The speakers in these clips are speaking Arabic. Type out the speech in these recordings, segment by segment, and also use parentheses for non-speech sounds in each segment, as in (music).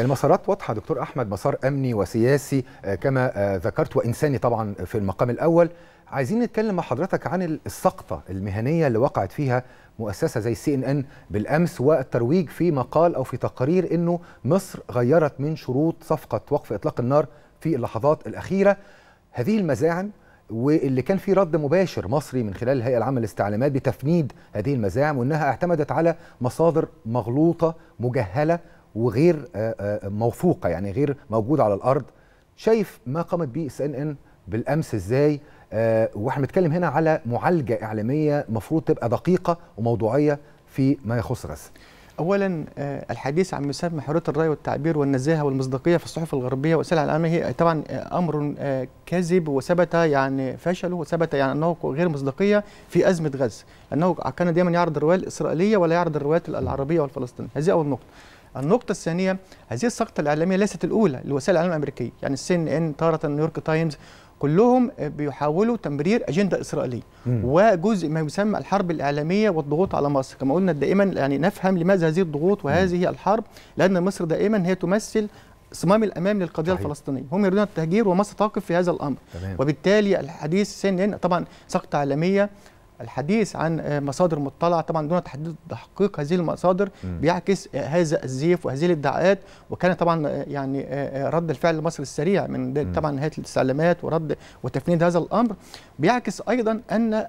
المسارات واضحه دكتور احمد مسار امني وسياسي آه، كما آه، ذكرت وانساني طبعا في المقام الاول عايزين نتكلم مع حضرتك عن السقطه المهنيه اللي وقعت فيها مؤسسه زي سي ان ان بالامس والترويج في مقال او في تقارير انه مصر غيرت من شروط صفقه وقف اطلاق النار في اللحظات الاخيره هذه المزاعم واللي كان في رد مباشر مصري من خلال الهيئه العامه للاستعلامات بتفنيد هذه المزاعم وانها اعتمدت على مصادر مغلوطه مجهله وغير آه، آه، موثوقه يعني غير موجوده على الارض شايف ما قامت به اس ان ان بالامس ازاي آه، واحنا بنتكلم هنا على معالجه اعلاميه مفروض تبقى دقيقه وموضوعيه في ما يخص غزه اولا الحديث عن مسمى حريه الراي والتعبير والنزاهه والمصداقيه في الصحف الغربيه والسلع هي طبعا امر كذب وثبت يعني فشله وثبت يعني انه غير مصداقيه في ازمه غزه انه كان دائما يعرض الروايه الاسرائيليه ولا يعرض الروايات العربيه والفلسطينيه هذه اول نقطه النقطة الثانية هذه السقطة الإعلامية ليست الأولى لوسائل الإعلام الأمريكية يعني السي إن إن تارة نيويورك تايمز كلهم بيحاولوا تمرير اجنده اسرائيليه وجزء ما يسمى الحرب الاعلاميه والضغوط على مصر كما قلنا دائما يعني نفهم لماذا هذه الضغوط وهذه الحرب لان مصر دائما هي تمثل صمام الامام للقضيه صحيح. الفلسطينيه هم يريدون التهجير ومصر تقف في هذا الامر تمام. وبالتالي الحديث سن طبعا سقطه عالميه الحديث عن آه، مصادر مطلعه طبعا دون تحديد تحقيق هذه المصادر م. بيعكس آه، هذا الزيف وهذه الادعاءات وكان طبعا آه، يعني رد الفعل لمصر السريع من طبعا نهايه الاستعلامات ورد وتفنيد هذا الامر بيعكس ايضا ان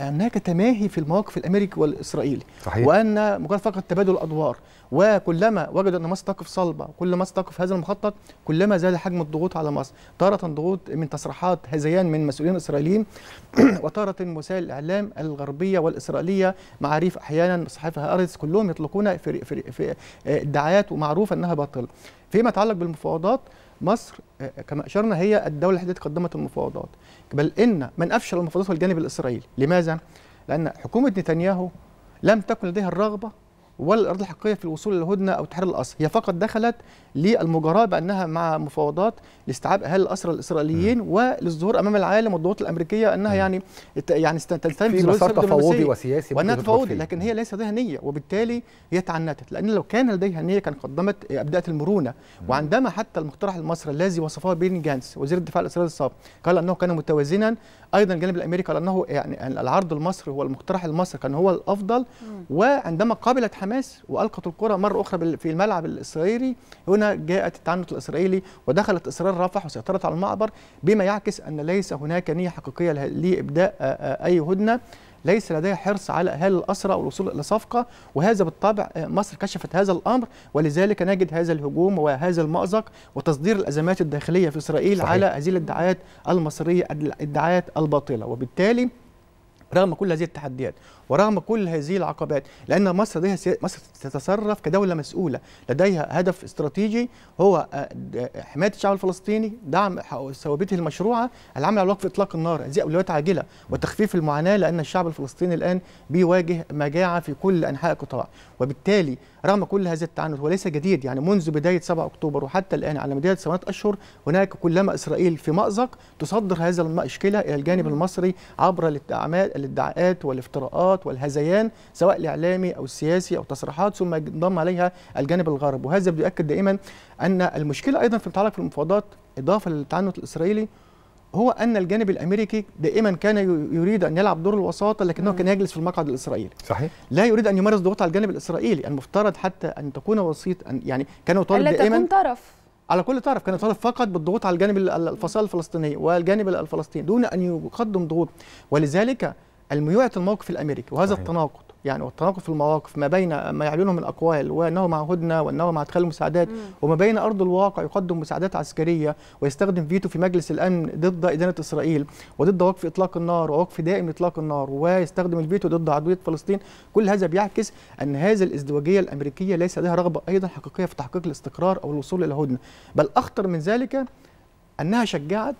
هناك تماهي في المواقف الامريكي والاسرائيلي صحيح. وان مجرد فقط تبادل الادوار وكلما وجدوا ان مصر تقف صلبه كل ما تقف هذا المخطط كلما زاد حجم الضغوط على مصر تاره ضغوط من تصريحات هذيان من مسؤولين اسرائيليين (clears throat) وتاره وسائل الاعلام الغربية والإسرائيلية معاريف أحيانا صحيفة ارز كلهم يطلقون في, في, ومعروف أنها باطلة فيما يتعلق بالمفاوضات مصر آه، آه، كما أشرنا هي الدولة التي قدمت المفاوضات بل إن من أفشل المفاوضات هو الجانب الإسرائيلي لماذا؟ لأن حكومة نتنياهو لم تكن لديها الرغبة ولا الأراضي الحقيقيه في الوصول الى الهدنه او تحرير الاسر هي فقط دخلت للمجاراه بانها مع مفاوضات لاستيعاب اهالي الاسرى الاسرائيليين وللظهور امام العالم والضغوط الامريكيه انها يعني يعني تنتهي في مسار تفاوضي وسياسي وانها تفاوضي لكن هي ليس لديها نيه وبالتالي هي تعنتت لان لو كان لديها نيه كان قدمت ابدات المرونه وعندما حتى المقترح المصري الذي وصفه بين جانس وزير الدفاع الاسرائيلي السابق قال انه كان متوازنا ايضا الجانب الامريكي قال انه يعني العرض المصري هو المقترح المصري كان هو الافضل وعندما قبلت حماس وألقت الكرة مرة أخرى في الملعب الإسرائيلي هنا جاءت التعنت الإسرائيلي ودخلت إسرائيل رفح وسيطرت على المعبر بما يعكس أن ليس هناك نية حقيقية لإبداء آه، آه، أي هدنة ليس لديها حرص على اهالي الاسرى والوصول الى صفقه وهذا بالطبع آه، مصر كشفت هذا الامر ولذلك نجد هذا الهجوم وهذا المازق وتصدير الازمات الداخليه في اسرائيل صحيح. على هذه الادعاءات المصريه الادعاءات الباطله وبالتالي رغم كل هذه التحديات ورغم كل هذه العقبات لان مصر لديها سي... مصر تتصرف كدوله مسؤوله لديها هدف استراتيجي هو آه، حمايه الشعب الفلسطيني دعم ثوابته المشروعه العمل على وقف اطلاق النار هذه اولويات عاجله وتخفيف المعاناه لان الشعب الفلسطيني الان بيواجه مجاعه في كل انحاء القطاع وبالتالي رغم كل هذا التعنت وليس جديد يعني منذ بدايه 7 اكتوبر وحتى الان على مدار سنوات اشهر هناك كلما اسرائيل في مازق تصدر هذا المشكله الى الجانب المصري عبر الادعاءات والافتراءات والانتقادات والهذيان سواء الإعلامي أو السياسي أو تصريحات ثم انضم عليها الجانب الغرب وهذا بيؤكد دائما أن المشكلة أيضا فيما يتعلق في المفاوضات إضافة للتعنت الإسرائيلي هو ان الجانب الامريكي دائما كان يريد ان يلعب دور الوساطه لكنه كان يجلس في المقعد الاسرائيلي صحيح لا يريد ان يمارس ضغوط على الجانب الاسرائيلي المفترض حتى ان تكون وسيط أن يعني كان يطالب دائما تكون طرف على كل طرف كان يطالب فقط بالضغوط على الجانب الفصائل الفلسطينيه والجانب الفلسطيني دون ان يقدم ضغوط ولذلك الميوعة الموقف الامريكي وهذا صحيح. التناقض يعني والتناقض في المواقف ما بين ما يعلنه من اقوال وانه مع هدنه وانه مع ادخال المساعدات وما بين ارض الواقع يقدم مساعدات عسكريه ويستخدم فيتو في مجلس الامن ضد ادانه اسرائيل وضد وقف اطلاق النار ووقف دائم لاطلاق النار ويستخدم الفيتو ضد عدويه فلسطين كل هذا بيعكس ان هذه الازدواجيه الامريكيه ليس لديها رغبه ايضا حقيقيه في تحقيق الاستقرار او الوصول الى هدنه بل اخطر من ذلك انها شجعت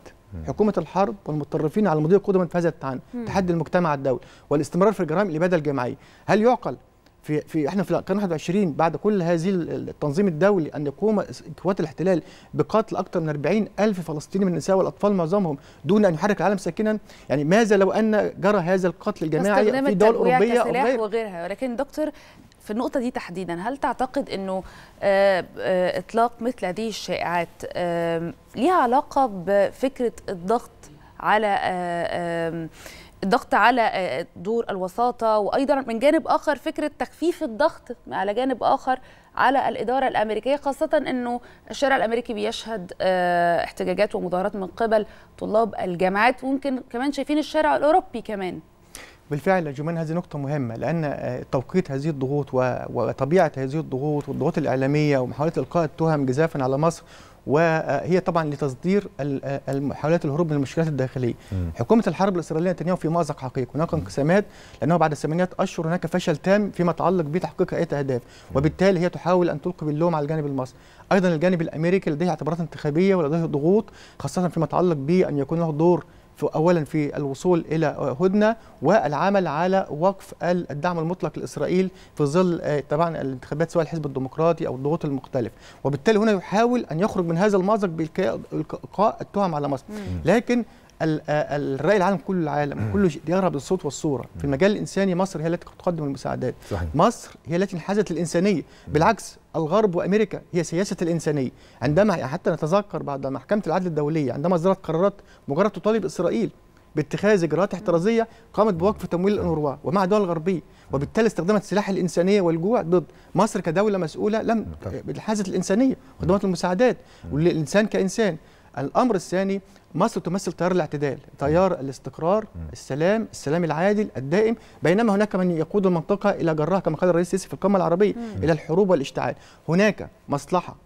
حكومة الحرب والمتطرفين على المضي قدما في هذا التعنى تحدي المجتمع الدولي والاستمرار في جرائم الإبادة الجماعية هل يعقل في في احنا في القرن 21 بعد كل هذه التنظيم الدولي ان يقوم قوات الاحتلال بقتل اكثر من 40 الف فلسطيني من النساء والاطفال معظمهم دون ان يحرك العالم ساكنا يعني ماذا لو ان جرى هذا القتل الجماعي في دول اوروبيه او وغيرها ولكن دكتور في النقطة دي تحديدا هل تعتقد أنه آه، آه، إطلاق مثل هذه الشائعات ليها علاقة بفكرة الضغط على آه، الضغط على دور الوساطة وأيضا من جانب آخر فكرة تخفيف الضغط على جانب آخر على الإدارة الأمريكية خاصة أنه الشارع الأمريكي بيشهد احتجاجات ومظاهرات من قبل طلاب الجامعات وممكن كمان شايفين الشارع الأوروبي كمان بالفعل جمان هذه نقطة مهمة لأن آه، توقيت هذه الضغوط وطبيعة هذه الضغوط والضغوط الإعلامية ومحاولة إلقاء التهم جزافا على مصر وهي آه، طبعا لتصدير آه، محاولات الهروب من المشكلات الداخليه. م. حكومه الحرب الاسرائيليه نتنياهو في مازق حقيقي، هناك انقسامات لانه بعد ثمانيه اشهر هناك فشل تام فيما يتعلق بتحقيق اي اهداف، وبالتالي هي تحاول ان تلقي باللوم على الجانب المصري. ايضا الجانب الامريكي لديه اعتبارات انتخابيه ولديه ضغوط خاصه فيما يتعلق بان يكون له دور اولا في الوصول الى هدنه والعمل على وقف الدعم المطلق لاسرائيل في ظل آه، طبعا الانتخابات سواء الحزب الديمقراطي او الضغوط المختلف وبالتالي هنا يحاول ان يخرج من هذا المأزق بالقاء التهم على مصر لكن الراي العالم كله العالم كله يهرب للصوت والصوره في المجال الانساني مصر هي التي تقدم المساعدات صحيح. مصر هي التي انحازت للانسانيه بالعكس الغرب وامريكا هي سياسه الانسانيه عندما حتى نتذكر بعد محكمه العدل الدوليه عندما اصدرت قرارات مجرد تطالب اسرائيل باتخاذ اجراءات احترازيه قامت بوقف تمويل الانوروا ومع دول الغربيه وبالتالي استخدمت سلاح الانسانيه والجوع ضد مصر كدوله مسؤوله لم انحازت الانسانيه وقدمت المساعدات والانسان كانسان الامر الثاني مصر تمثل تيار الاعتدال تيار الاستقرار السلام السلام العادل الدائم بينما هناك من يقود المنطقه الى جراها كما قال الرئيس السيسي في القمه العربيه الى الحروب والاشتعال هناك مصلحه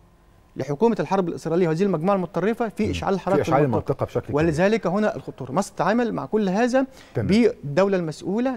لحكومه الحرب الاسرائيليه وهذه المجموعه المتطرفه في اشعال الحرب في, إشعال المنطقة. المنطقه بشكل ولذلك هنا الخطوره مصر تتعامل مع كل هذا بالدوله المسؤوله